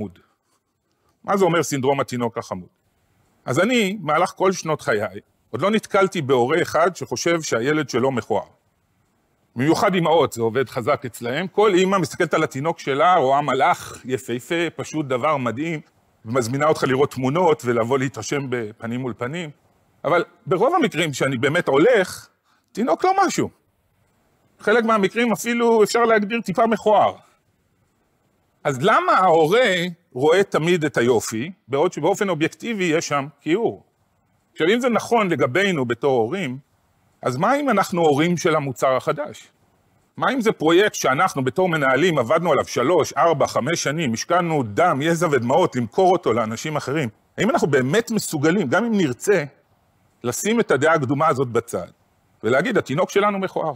החמוד. מה זה אומר סינדרום התינוק החמוד? אז אני, במהלך כל שנות חיי, עוד לא נתקלתי בהורה אחד שחושב שהילד שלו מכוער. במיוחד אימהות, זה עובד חזק אצלהם. כל אימא מסתכלת על התינוק שלה, רואה מלאך יפהפה, פשוט דבר מדהים, ומזמינה אותך לראות תמונות ולבוא להתרשם בפנים מול פנים. אבל ברוב המקרים שאני באמת הולך, תינוק לא משהו. חלק מהמקרים אפילו אפשר להגדיר טיפה מכוער. אז למה ההורה רואה תמיד את היופי, בעוד שבאופן אובייקטיבי יש שם כיעור? עכשיו, אם זה נכון לגבינו בתור הורים, אז מה אם אנחנו הורים של המוצר החדש? מה אם זה פרויקט שאנחנו בתור מנהלים עבדנו עליו שלוש, ארבע, חמש שנים, השקענו דם, יזע ודמעות למכור אותו לאנשים אחרים? האם אנחנו באמת מסוגלים, גם אם נרצה, לשים את הדעה הקדומה הזאת בצד ולהגיד, התינוק שלנו מכוער.